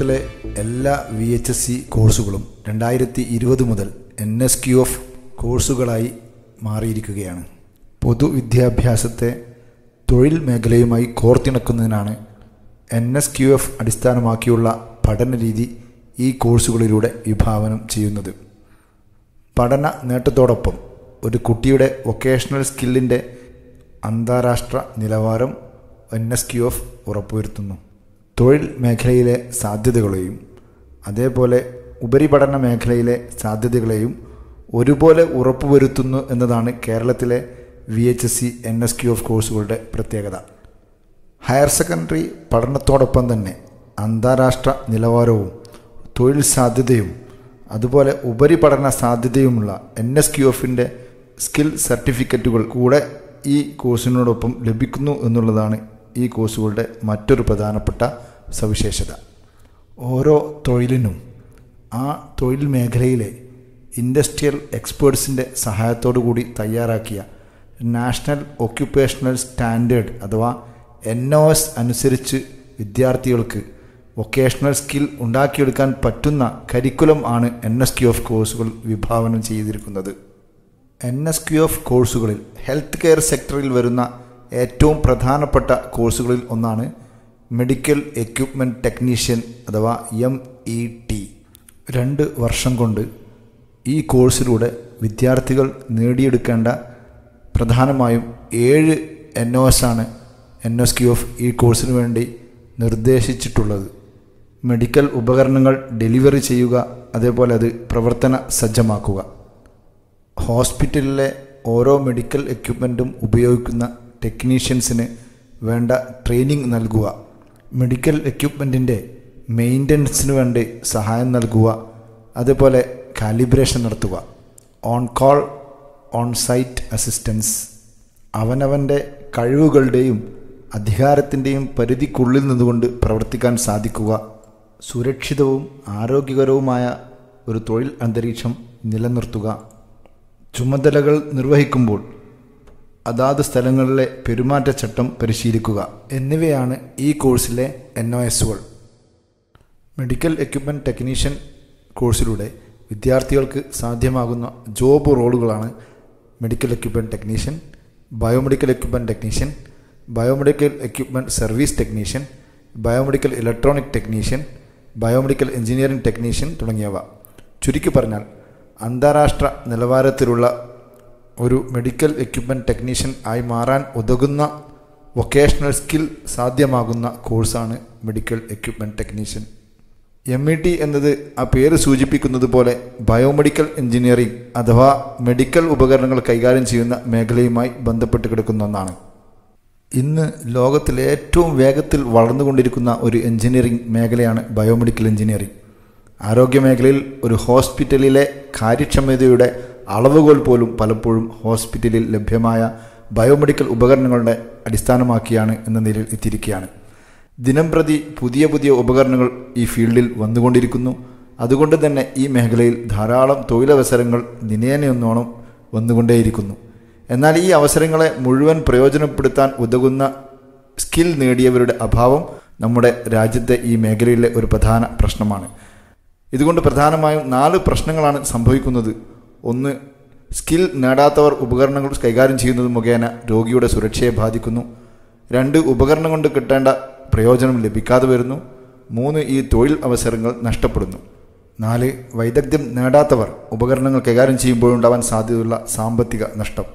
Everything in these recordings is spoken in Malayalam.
കേരളത്തിലെ എല്ലാ വി എച്ച് എസ് സി കോഴ്സുകളും രണ്ടായിരത്തി ഇരുപത് മുതൽ എൻ എസ് ക്യു എഫ് കോഴ്സുകളായി മാറിയിരിക്കുകയാണ് പൊതുവിദ്യാഭ്യാസത്തെ തൊഴിൽ മേഖലയുമായി കോർത്തിണക്കുന്നതിനാണ് എൻ എസ് ക്യു എഫ് അടിസ്ഥാനമാക്കിയുള്ള പഠനരീതി ഈ കോഴ്സുകളിലൂടെ വിഭാവനം ചെയ്യുന്നത് പഠന നേട്ടത്തോടൊപ്പം ഒരു കുട്ടിയുടെ വൊക്കേഷണൽ സ്കില്ലിൻ്റെ അന്താരാഷ്ട്ര നിലവാരം എൻ എസ് ക്യു എഫ് ഉറപ്പുവരുത്തുന്നു തൊഴിൽ മേഖലയിലെ സാധ്യതകളെയും അതേപോലെ ഉപരിപഠന മേഖലയിലെ സാധ്യതകളെയും ഒരുപോലെ ഉറപ്പുവരുത്തുന്നു എന്നതാണ് കേരളത്തിലെ V H S C N S Q F കോഴ്സുകളുടെ പ്രത്യേകത ഹയർ സെക്കൻഡറി പഠനത്തോടൊപ്പം തന്നെ അന്താരാഷ്ട്ര നിലവാരവും തൊഴിൽ സാധ്യതയും അതുപോലെ ഉപരിപഠന സാധ്യതയുമുള്ള എൻ എസ് ക്യു എഫിൻ്റെ സ്കിൽ സർട്ടിഫിക്കറ്റുകൾ കൂടെ ഈ കോഴ്സിനോടൊപ്പം ലഭിക്കുന്നു എന്നുള്ളതാണ് ഈ കോഴ്സുകളുടെ മറ്റൊരു പ്രധാനപ്പെട്ട സവിശേഷത ഓരോ തൊഴിലിനും ആ തൊഴിൽ മേഖലയിലെ ഇൻഡസ്ട്രിയൽ എക്സ്പേർട്സിൻ്റെ സഹായത്തോടു കൂടി തയ്യാറാക്കിയ നാഷണൽ ഓക്യുപ്പേഷണൽ സ്റ്റാൻഡേർഡ് അഥവാ എൻ ഒ എസ് അനുസരിച്ച് വിദ്യാർത്ഥികൾക്ക് വൊക്കേഷണൽ സ്കിൽ ഉണ്ടാക്കിയെടുക്കാൻ പറ്റുന്ന കരിക്കുലം ആണ് എൻ എസ് ക്യു ഓഫ് കോഴ്സുകൾ വിഭാവനം ചെയ്തിരിക്കുന്നത് എൻ എസ് ക്യു ഓഫ് കോഴ്സുകളിൽ ഹെൽത്ത് കെയർ സെക്ടറിൽ വരുന്ന ഏറ്റവും പ്രധാനപ്പെട്ട കോഴ്സുകളിൽ ഒന്നാണ് മെഡിക്കൽ എക്യുപ്മെൻറ്റ് ടെക്നീഷ്യൻ അഥവാ എം ഇ ടി രണ്ട് വർഷം കൊണ്ട് ഈ കോഴ്സിലൂടെ വിദ്യാർത്ഥികൾ നേടിയെടുക്കേണ്ട പ്രധാനമായും ഏഴ് എൻ ഒ എസ് ആണ് N O S Q F ഈ കോഴ്സിന് വേണ്ടി നിർദ്ദേശിച്ചിട്ടുള്ളത് മെഡിക്കൽ ഉപകരണങ്ങൾ ഡെലിവറി ചെയ്യുക അതേപോലെ അത് പ്രവർത്തന സജ്ജമാക്കുക ഹോസ്പിറ്റലിലെ ഓരോ മെഡിക്കൽ എക്യുപ്മെൻറ്റും ഉപയോഗിക്കുന്ന ടെക്നീഷ്യൻസിന് വേണ്ട ട്രെയിനിങ് നൽകുക മെഡിക്കൽ എക്യുപ്മെൻറ്റിൻ്റെ മെയിൻ്റനൻസിന് വേണ്ടി സഹായം നൽകുക അതുപോലെ കാലിബ്രേഷൻ നടത്തുക on call on site assistance അവനവൻ്റെ കഴിവുകളുടെയും അധികാരത്തിൻ്റെയും പരിധിക്കുള്ളിൽ നിന്നുകൊണ്ട് പ്രവർത്തിക്കാൻ സാധിക്കുക സുരക്ഷിതവും ആരോഗ്യകരവുമായ ഒരു തൊഴിൽ അന്തരീക്ഷം നിലനിർത്തുക ചുമതലകൾ നിർവഹിക്കുമ്പോൾ അതാത് സ്ഥലങ്ങളിലെ പെരുമാറ്റച്ചട്ടം പരിശീലിക്കുക എന്നിവയാണ് ഈ കോഴ്സിലെ എൻ ഒ എസുകൾ മെഡിക്കൽ എക്യുപ്മെൻറ്റ് ടെക്നീഷ്യൻ കോഴ്സിലൂടെ വിദ്യാർത്ഥികൾക്ക് സാധ്യമാകുന്ന ജോബ് റോളുകളാണ് medical equipment technician biomedical equipment technician biomedical equipment service technician biomedical electronic technician biomedical engineering technician തുടങ്ങിയവ ചുരുക്കി പറഞ്ഞാൽ അന്താരാഷ്ട്ര നിലവാരത്തിലുള്ള ഒരു മെഡിക്കൽ എക്യുപ്മെൻറ്റ് ടെക്നീഷ്യൻ ആയി മാറാൻ ഉതകുന്ന വൊക്കേഷണൽ സ്കിൽ സാധ്യമാകുന്ന കോഴ്സാണ് medical equipment technician M E T എന്നത് ആ പേര് സൂചിപ്പിക്കുന്നത് പോലെ ബയോമെഡിക്കൽ എഞ്ചിനീയറിംഗ് അഥവാ മെഡിക്കൽ ഉപകരണങ്ങൾ കൈകാര്യം ചെയ്യുന്ന മേഖലയുമായി ബന്ധപ്പെട്ട് കിടക്കുന്ന ഒന്നാണ് ഇന്ന് ലോകത്തിലെ ഏറ്റവും വേഗത്തിൽ വളർന്നുകൊണ്ടിരിക്കുന്ന ഒരു എഞ്ചിനീയറിംഗ് മേഖലയാണ് ബയോമെഡിക്കൽ എഞ്ചിനീയറിംഗ് ആരോഗ്യമേഖലയിൽ ഒരു ഹോസ്പിറ്റലിലെ കാര്യക്ഷമതയുടെ അളവുകോൽ പോലും പലപ്പോഴും ഹോസ്പിറ്റലിൽ ലഭ്യമായ ബയോമെഡിക്കൽ ഉപകരണങ്ങളുടെ അടിസ്ഥാനമാക്കിയാണ് എന്ന നിലയിൽ എത്തിയിരിക്കുകയാണ് ദിനംപ്രതി പുതിയ പുതിയ ഉപകരണങ്ങൾ ഈ ഫീൽഡിൽ വന്നുകൊണ്ടിരിക്കുന്നു അതുകൊണ്ട് തന്നെ ഈ മേഖലയിൽ ധാരാളം തൊഴിലവസരങ്ങൾ നിനേനയൊന്നോണം വന്നുകൊണ്ടേയിരിക്കുന്നു എന്നാൽ ഈ അവസരങ്ങളെ മുഴുവൻ പ്രയോജനപ്പെടുത്താൻ ഉതകുന്ന സ്കിൽ നേടിയവരുടെ അഭാവം നമ്മുടെ രാജ്യത്തെ ഈ മേഖലയിലെ ഒരു പ്രധാന പ്രശ്നമാണ് ഇതുകൊണ്ട് പ്രധാനമായും നാല് പ്രശ്നങ്ങളാണ് സംഭവിക്കുന്നത് ഒന്ന് സ്കിൽ നേടാത്തവർ ഉപകരണങ്ങൾ കൈകാര്യം ചെയ്യുന്നത് മുഖേന രോഗിയുടെ സുരക്ഷയെ ബാധിക്കുന്നു രണ്ട് ഉപകരണം കൊണ്ട് കിട്ടേണ്ട പ്രയോജനം ലഭിക്കാതെ വരുന്നു മൂന്ന് ഈ തൊഴിൽ അവസരങ്ങൾ നഷ്ടപ്പെടുന്നു നാല് വൈദഗ്ധ്യം നേടാത്തവർ ഉപകരണങ്ങൾ കൈകാര്യം ചെയ്യുമ്പോഴുണ്ടാവാൻ സാധ്യതയുള്ള സാമ്പത്തിക നഷ്ടം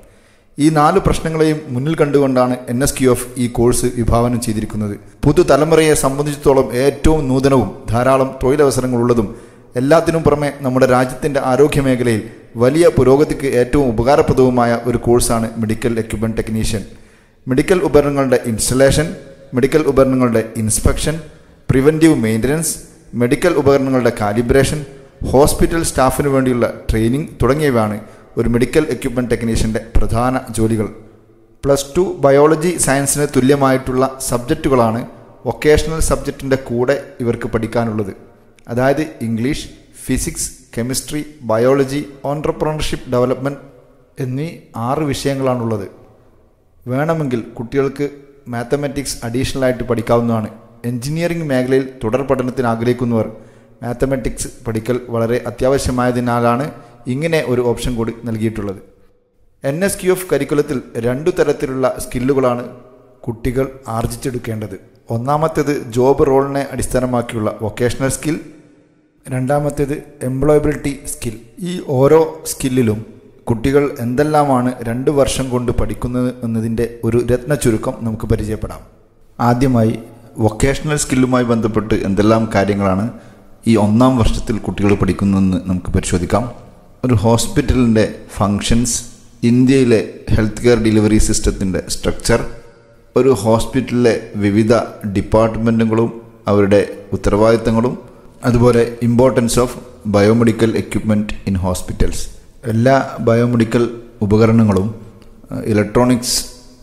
ഈ നാല് പ്രശ്നങ്ങളെയും മുന്നിൽ കണ്ടുകൊണ്ടാണ് എൻ എസ് ക്യു എഫ് ഈ കോഴ്സ് വിഭാവനം ചെയ്തിരിക്കുന്നത് പുതുതലമുറയെ സംബന്ധിച്ചിടത്തോളം ഏറ്റവും നൂതനവും ധാരാളം തൊഴിലവസരങ്ങളുള്ളതും എല്ലാത്തിനും പുറമെ നമ്മുടെ രാജ്യത്തിൻ്റെ ആരോഗ്യ മേഖലയിൽ വലിയ പുരോഗതിക്ക് ഏറ്റവും ഉപകാരപ്രദവുമായ ഒരു കോഴ്സാണ് മെഡിക്കൽ എക്യുപ്മെൻറ്റ് ടെക്നീഷ്യൻ മെഡിക്കൽ ഉപകരണങ്ങളുടെ ഇൻസ്റ്റലേഷൻ മെഡിക്കൽ ഉപകരണങ്ങളുടെ ഇൻസ്പെക്ഷൻ പ്രിവൻറ്റീവ് മെയിൻ്റനൻസ് മെഡിക്കൽ ഉപകരണങ്ങളുടെ കാലിബ്രേഷൻ ഹോസ്പിറ്റൽ സ്റ്റാഫിന് വേണ്ടിയുള്ള ട്രെയിനിങ് തുടങ്ങിയവയാണ് ഒരു മെഡിക്കൽ എക്യുപ്മെൻറ്റ് ടെക്നീഷ്യൻ്റെ പ്രധാന ജോലികൾ പ്ലസ് ടു ബയോളജി സയൻസിന് തുല്യമായിട്ടുള്ള സബ്ജക്റ്റുകളാണ് വൊക്കേഷണൽ സബ്ജക്റ്റിൻ്റെ കൂടെ ഇവർക്ക് പഠിക്കാനുള്ളത് അതായത് English physics chemistry biology entrepreneurship development എന്നീ ആറ് വിഷയങ്ങളാണുള്ളത് വേണമെങ്കിൽ കുട്ടികൾക്ക് മാത്തമാറ്റിക്സ് അഡീഷണലായിട്ട് പഠിക്കാവുന്നതാണ് എഞ്ചിനീയറിംഗ് മേഖലയിൽ തുടർ പഠനത്തിന് ആഗ്രഹിക്കുന്നവർ മാത്തമാറ്റിക്സ് പഠിക്കൽ വളരെ അത്യാവശ്യമായതിനാലാണ് ഇങ്ങനെ ഒരു ഓപ്ഷൻ കൂടി നൽകിയിട്ടുള്ളത് എൻ എസ് ക്യു എഫ് കരിക്കുലത്തിൽ രണ്ടു തരത്തിലുള്ള സ്കില്ലുകളാണ് കുട്ടികൾ ആർജിച്ചെടുക്കേണ്ടത് ഒന്നാമത്തേത് ജോബ് റോളിനെ അടിസ്ഥാനമാക്കിയുള്ള വൊക്കേഷണൽ സ്കിൽ രണ്ടാമത്തേത് എംപ്ലോയബിലിറ്റി സ്കിൽ ഈ ഓരോ സ്കില്ലിലും കുട്ടികൾ എന്തെല്ലാമാണ് രണ്ട് വർഷം കൊണ്ട് പഠിക്കുന്നത് എന്നതിൻ്റെ ഒരു രത്ന ചുരുക്കം നമുക്ക് പരിചയപ്പെടാം ആദ്യമായി വൊക്കേഷണൽ സ്കില്ലുമായി ബന്ധപ്പെട്ട് എന്തെല്ലാം കാര്യങ്ങളാണ് ഈ ഒന്നാം വർഷത്തിൽ കുട്ടികൾ പഠിക്കുന്നതെന്ന് നമുക്ക് പരിശോധിക്കാം ഒരു ഹോസ്പിറ്റലിൻ്റെ ഫങ്ഷൻസ് ഇന്ത്യയിലെ ഹെൽത്ത് കെയർ ഡെലിവറി സിസ്റ്റത്തിൻ്റെ സ്ട്രക്ചർ ഒരു ഹോസ്പിറ്റലിലെ വിവിധ ഡിപ്പാർട്ട്മെൻറ്റുകളും അവരുടെ ഉത്തരവാദിത്തങ്ങളും അതുപോലെ importance of biomedical equipment in hospitals എല്ലാ ബയോമെഡിക്കൽ ഉപകരണങ്ങളും ഇലക്ട്രോണിക്സ്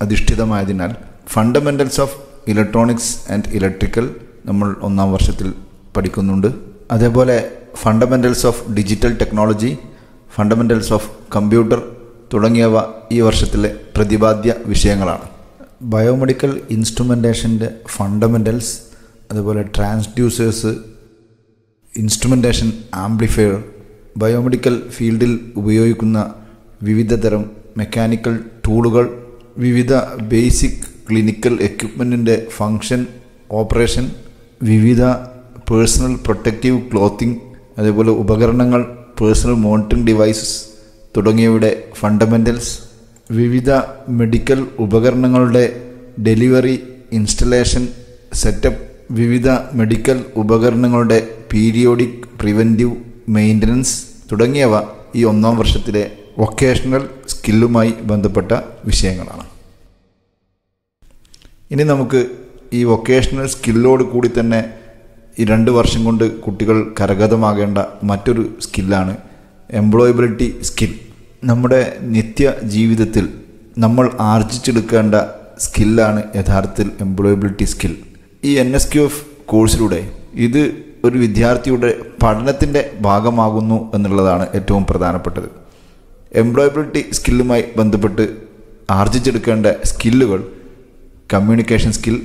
അധിഷ്ഠിതമായതിനാൽ fundamentals of electronics and electrical നമ്മൾ ഒന്നാം വർഷത്തിൽ പഠിക്കുന്നുണ്ട് അതേപോലെ fundamentals of digital technology fundamentals of computer തുടങ്ങിയവ ഈ വർഷത്തിലെ പ്രതിപാദ്യ വിഷയങ്ങളാണ് ബയോമെഡിക്കൽ ഇൻസ്ട്രുമെൻറ്റേഷൻ്റെ ഫണ്ടമെൻറ്റൽസ് അതുപോലെ ട്രാൻസ്ഡ്യൂസേഴ്സ് ഇൻസ്ട്രുമെൻറ്റേഷൻ ആംപ്ലിഫയർ ബയോമെഡിക്കൽ ഫീൽഡിൽ ഉപയോഗിക്കുന്ന വിവിധ തരം മെക്കാനിക്കൽ ടൂളുകൾ വിവിധ ബേസിക് ക്ലിനിക്കൽ എക്യുപ്മെൻറ്റിൻ്റെ ഫങ്ഷൻ ഓപ്പറേഷൻ വിവിധ പേഴ്സണൽ പ്രൊട്ടക്റ്റീവ് ക്ലോത്തിങ് അതേപോലെ ഉപകരണങ്ങൾ പേഴ്സണൽ മോണിറ്ററിംഗ് ഡിവൈസസ് തുടങ്ങിയവയുടെ ഫണ്ടമെൻറ്റൽസ് വിവിധ മെഡിക്കൽ ഉപകരണങ്ങളുടെ ഡെലിവറി ഇൻസ്റ്റലേഷൻ സെറ്റപ്പ് വിവിധ മെഡിക്കൽ ഉപകരണങ്ങളുടെ പീരിയോഡിക് പ്രിവൻറ്റീവ് മെയിൻ്റനൻസ് തുടങ്ങിയവ ഈ ഒന്നാം വർഷത്തിലെ വൊക്കേഷണൽ സ്കില്ലുമായി ബന്ധപ്പെട്ട വിഷയങ്ങളാണ് ഇനി നമുക്ക് ഈ വൊക്കേഷണൽ സ്കില്ലോട് കൂടി തന്നെ ഈ രണ്ട് വർഷം കൊണ്ട് കുട്ടികൾ കരഗതമാകേണ്ട മറ്റൊരു സ്കില്ലാണ് എംപ്ലോയബിലിറ്റി സ്കിൽ നമ്മുടെ നിത്യ ജീവിതത്തിൽ നമ്മൾ ആർജിച്ചെടുക്കേണ്ട സ്കില്ലാണ് യഥാർത്ഥത്തിൽ എംപ്ലോയബിലിറ്റി സ്കിൽ ഈ എൻ എസ് ക്യു എഫ് കോഴ്സിലൂടെ ഇത് ഒരു വിദ്യാർത്ഥിയുടെ പഠനത്തിൻ്റെ ഭാഗമാകുന്നു എന്നുള്ളതാണ് ഏറ്റവും പ്രധാനപ്പെട്ടത് എംപ്ലോയബിലിറ്റി സ്കില്ലുമായി ബന്ധപ്പെട്ട് ആർജിച്ചെടുക്കേണ്ട സ്കില്ലുകൾ communication skill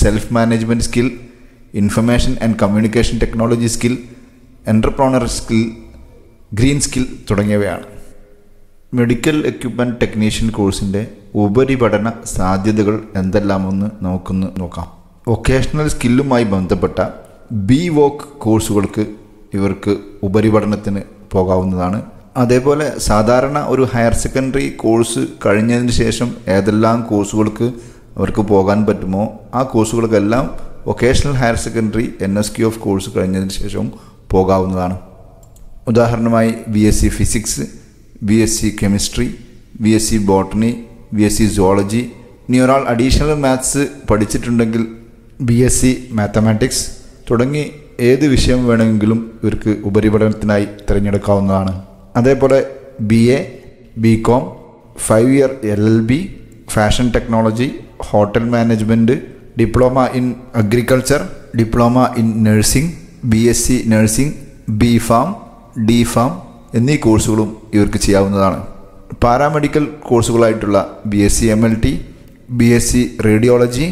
self management skill information and communication technology skill entrepreneur skill green skill തുടങ്ങിയവയാണ് മെഡിക്കൽ എക്യുപ്മെൻറ്റ് ടെക്നീഷ്യൻ കോഴ്സിൻ്റെ ഉപരിപഠന സാധ്യതകൾ എന്തെല്ലാമെന്ന് നമുക്കൊന്ന് നോക്കാം വൊക്കേഷണൽ സ്കില്ലുമായി ബന്ധപ്പെട്ട ബി വോക്ക് കോഴ്സുകൾക്ക് ഇവർക്ക് ഉപരിപഠനത്തിന് പോകാവുന്നതാണ് അതേപോലെ സാധാരണ ഒരു ഹയർ സെക്കൻഡറി കോഴ്സ് കഴിഞ്ഞതിന് ശേഷം ഏതെല്ലാം കോഴ്സുകൾക്ക് അവർക്ക് പോകാൻ പറ്റുമോ ആ കോഴ്സുകൾക്കെല്ലാം vocational higher secondary N S Q F course കഴിഞ്ഞതിന് ശേഷവും പോകാവുന്നതാണ് ഉദാഹരണമായി B S C physics B S C chemistry B S C botany B S C zoology ഇനി ഒരാൾ അഡീഷണൽ മാത്സ് പഠിച്ചിട്ടുണ്ടെങ്കിൽ ബി എസ് സി മാത്തമാറ്റിക്സ് തുടങ്ങി ഏത് വിഷയം വേണമെങ്കിലും ഇവർക്ക് ഉപരിപഠനത്തിനായി തിരഞ്ഞെടുക്കാവുന്നതാണ് അതേപോലെ B A B com five year L L B fashion technology hotel management diploma in agriculture diploma in nursing B S C nursing B pharm D pharm എന്നീ കോഴ്സുകളും ഇവർക്ക് ചെയ്യാവുന്നതാണ് പാരാമെഡിക്കൽ കോഴ്സുകളായിട്ടുള്ള B S C M L T B S C radiology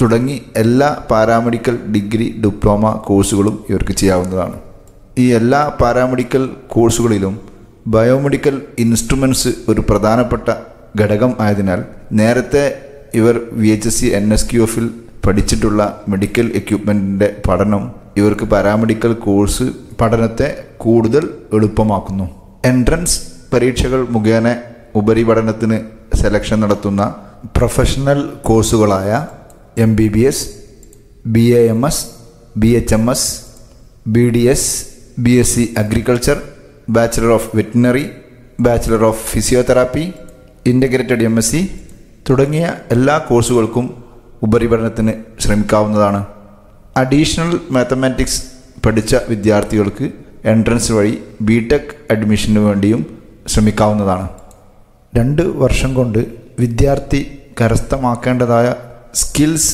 തുടങ്ങി എല്ലാ പാരാമെഡിക്കൽ ഡിഗ്രി ഡിപ്ലോമ കോഴ്സുകളും ഇവർക്ക് ചെയ്യാവുന്നതാണ് ഈ എല്ലാ പാരാമെഡിക്കൽ കോഴ്സുകളിലും ബയോമെഡിക്കൽ ഇൻസ്ട്രുമെൻറ്റ്സ് ഒരു പ്രധാനപ്പെട്ട ഘടകം ആയതിനാൽ നേരത്തെ ഇവർ V H S C N S Q എഫിൽ പഠിച്ചിട്ടുള്ള മെഡിക്കൽ എക്യുപ്മെൻറ്റിൻ്റെ പഠനം ഇവർക്ക് പാരാമെഡിക്കൽ കോഴ്സ് പഠനത്തെ കൂടുതൽ എളുപ്പമാക്കുന്നു എൻട്രൻസ് പരീക്ഷകൾ മുഖേന ഉപരിപഠനത്തിന് സെലക്ഷൻ നടത്തുന്ന പ്രൊഫഷണൽ കോഴ്സുകളായ M B B S B A M S B H M S B D S B S C agriculture bachelor of veterinary bachelor of physiotherapy integrated M S C തുടങ്ങിയ എല്ലാ കോഴ്സുകൾക്കും ഉപരിപഠനത്തിന് ശ്രമിക്കാവുന്നതാണ് അഡീഷണൽ മാത്തമാറ്റിക്സ് പഠിച്ച വിദ്യാർത്ഥികൾക്ക് എൻട്രൻസ് വഴി ബി ടെക് അഡ്മിഷന് വേണ്ടിയും ശ്രമിക്കാവുന്നതാണ് രണ്ട് വർഷം കൊണ്ട് വിദ്യാർത്ഥി കരസ്ഥമാക്കേണ്ടതായ സ്കിൽസ്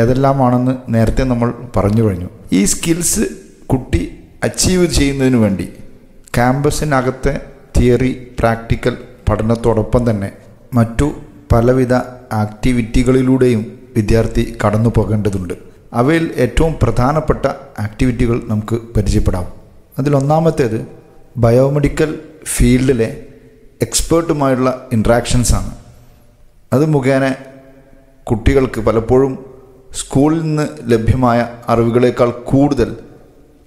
ഏതെല്ലാമാണെന്ന് നേരത്തെ നമ്മൾ പറഞ്ഞു കഴിഞ്ഞു ഈ സ്കിൽസ് കുട്ടി അച്ചീവ് ചെയ്യുന്നതിന് വേണ്ടി ക്യാമ്പസിനകത്തെ തിയറി പ്രാക്ടിക്കൽ പഠനത്തോടൊപ്പം തന്നെ മറ്റു പലവിധ ആക്ടിവിറ്റികളിലൂടെയും വിദ്യാർത്ഥി കടന്നു പോകേണ്ടതുണ്ട് അവയിൽ ഏറ്റവും പ്രധാനപ്പെട്ട ആക്ടിവിറ്റികൾ നമുക്ക് പരിചയപ്പെടാം അതിലൊന്നാമത്തേത് ബയോമെഡിക്കൽ ഫീൽഡിലെ എക്സ്പേർട്ടുമായുള്ള ഇൻട്രാക്ഷൻസാണ് അത് മുഖേന കുട്ടികൾക്ക് പലപ്പോഴും സ്കൂളിൽ നിന്ന് ലഭ്യമായ അറിവുകളേക്കാൾ കൂടുതൽ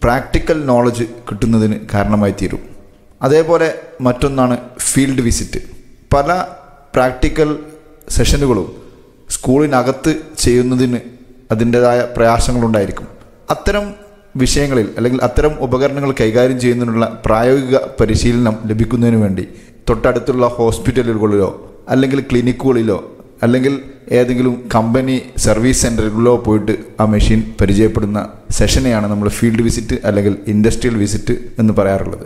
പ്രാക്ടിക്കൽ നോളജ് കിട്ടുന്നതിന് കാരണമായി തീരും അതേപോലെ മറ്റൊന്നാണ് ഫീൽഡ് വിസിറ്റ് പല പ്രാക്ടിക്കൽ സെഷനുകളും സ്കൂളിനകത്ത് ചെയ്യുന്നതിന് അതിൻ്റെതായ പ്രയാസങ്ങളുണ്ടായിരിക്കും അത്തരം വിഷയങ്ങളിൽ അല്ലെങ്കിൽ അത്തരം ഉപകരണങ്ങൾ കൈകാര്യം ചെയ്യുന്നതിനുള്ള പ്രായോഗിക പരിശീലനം ലഭിക്കുന്നതിന് വേണ്ടി തൊട്ടടുത്തുള്ള ഹോസ്പിറ്റലുകളിലോ അല്ലെങ്കിൽ ക്ലിനിക്കുകളിലോ അല്ലെങ്കിൽ ഏതെങ്കിലും കമ്പനി സർവീസ് സെൻറ്ററുകളിലോ പോയിട്ട് ആ മെഷീൻ പരിചയപ്പെടുന്ന സെഷനെയാണ് നമ്മൾ ഫീൽഡ് വിസിറ്റ് അല്ലെങ്കിൽ ഇൻഡസ്ട്രിയൽ വിസിറ്റ് എന്ന് പറയാറുള്ളത്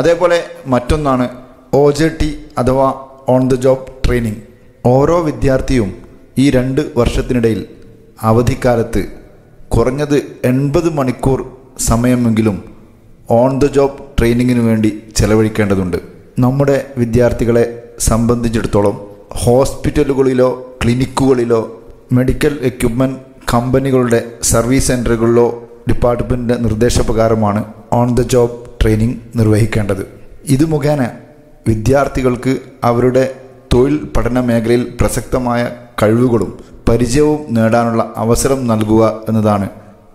അതേപോലെ മറ്റൊന്നാണ് ഒ ജെ ടി അഥവാ ഓൺ ദ ജോബ് ട്രെയിനിങ് ഓരോ വിദ്യാർത്ഥിയും ഈ രണ്ട് വർഷത്തിനിടയിൽ അവധിക്കാലത്ത് കുറഞ്ഞത് എൺപത് മണിക്കൂർ സമയമെങ്കിലും ഓൺ ദ ജോബ് ട്രെയിനിങ്ങിന് വേണ്ടി ചെലവഴിക്കേണ്ടതുണ്ട് നമ്മുടെ വിദ്യാർത്ഥികളെ സംബന്ധിച്ചിടത്തോളം ഹോസ്പിറ്റലുകളിലോ ക്ലിനിക്കുകളിലോ മെഡിക്കൽ എക്യുപ്മെൻറ്റ് കമ്പനികളുടെ സർവീസ് സെൻറ്ററുകളിലോ ഡിപ്പാർട്ട്മെൻറ്റിൻ്റെ നിർദ്ദേശപ്രകാരമാണ് ഓൺ ദ ജോബ് ട്രെയിനിങ് നിർവഹിക്കേണ്ടത് ഇത് മുഖേന വിദ്യാർത്ഥികൾക്ക് അവരുടെ തൊഴിൽ പഠന മേഖലയിൽ പ്രസക്തമായ കഴിവുകളും പരിചയവും നേടാനുള്ള അവസരം നൽകുക എന്നതാണ്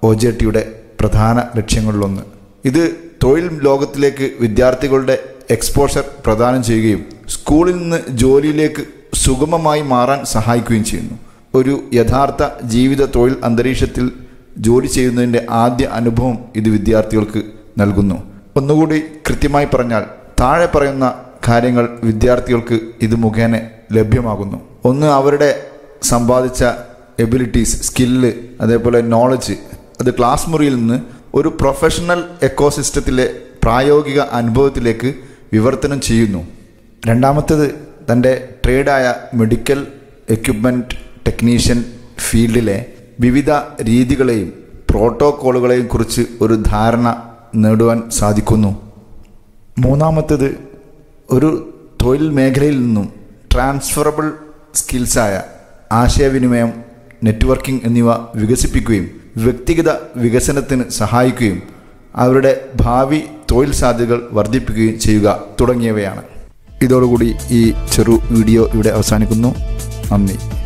ഒ ജെ ടിയുടെ പ്രധാന ലക്ഷ്യങ്ങളിലൊന്ന് ഇത് തൊഴിൽ ലോകത്തിലേക്ക് വിദ്യാർത്ഥികളുടെ എക്സ്പോഷർ പ്രദാനം ചെയ്യുകയും സ്കൂളിൽ നിന്ന് ജോലിയിലേക്ക് സുഗമമായി മാറാൻ സഹായിക്കുകയും ചെയ്യുന്നു ഒരു യഥാർത്ഥ ജീവിത തൊഴിൽ അന്തരീക്ഷത്തിൽ ജോലി ചെയ്യുന്നതിൻ്റെ ആദ്യ അനുഭവം ഇത് വിദ്യാർത്ഥികൾക്ക് നൽകുന്നു ഒന്നുകൂടി കൃത്യമായി പറഞ്ഞാൽ താഴെ പറയുന്ന കാര്യങ്ങൾ വിദ്യാർത്ഥികൾക്ക് ഇത് മുഖേന ലഭ്യമാകുന്നു ഒന്ന് അവരുടെ സമ്പാദിച്ച എബിലിറ്റീസ് സ്കില്ല് അതേപോലെ നോളജ് അത് ക്ലാസ് മുറിയിൽ നിന്ന് ഒരു പ്രൊഫഷണൽ എക്കോസിസ്റ്റത്തിലെ പ്രായോഗിക അനുഭവത്തിലേക്ക് വിവർത്തനം ചെയ്യുന്നു രണ്ടാമത്തേത് തൻ്റെ ട്രേഡായ മെഡിക്കൽ എക്യുപ്മെൻറ്റ് ടെക്നീഷ്യൻ ഫീൽഡിലെ വിവിധ രീതികളെയും പ്രോട്ടോക്കോളുകളെയും കുറിച്ച് ഒരു ധാരണ നേടുവാൻ സാധിക്കുന്നു മൂന്നാമത്തേത് ഒരു തൊഴിൽ മേഖലയിൽ നിന്നും ട്രാൻസ്ഫറബിൾ സ്കിൽസായ ആശയവിനിമയം നെറ്റ്വർക്കിംഗ് എന്നിവ വികസിപ്പിക്കുകയും വ്യക്തിഗത വികസനത്തിന് സഹായിക്കുകയും അവരുടെ ഭാവി തൊഴിൽ സാധ്യതകൾ വർദ്ധിപ്പിക്കുകയും ചെയ്യുക തുടങ്ങിയവയാണ് ഇതോടുകൂടി ഈ ചെറു വീഡിയോ ഇവിടെ അവസാനിക്കുന്നു നന്ദി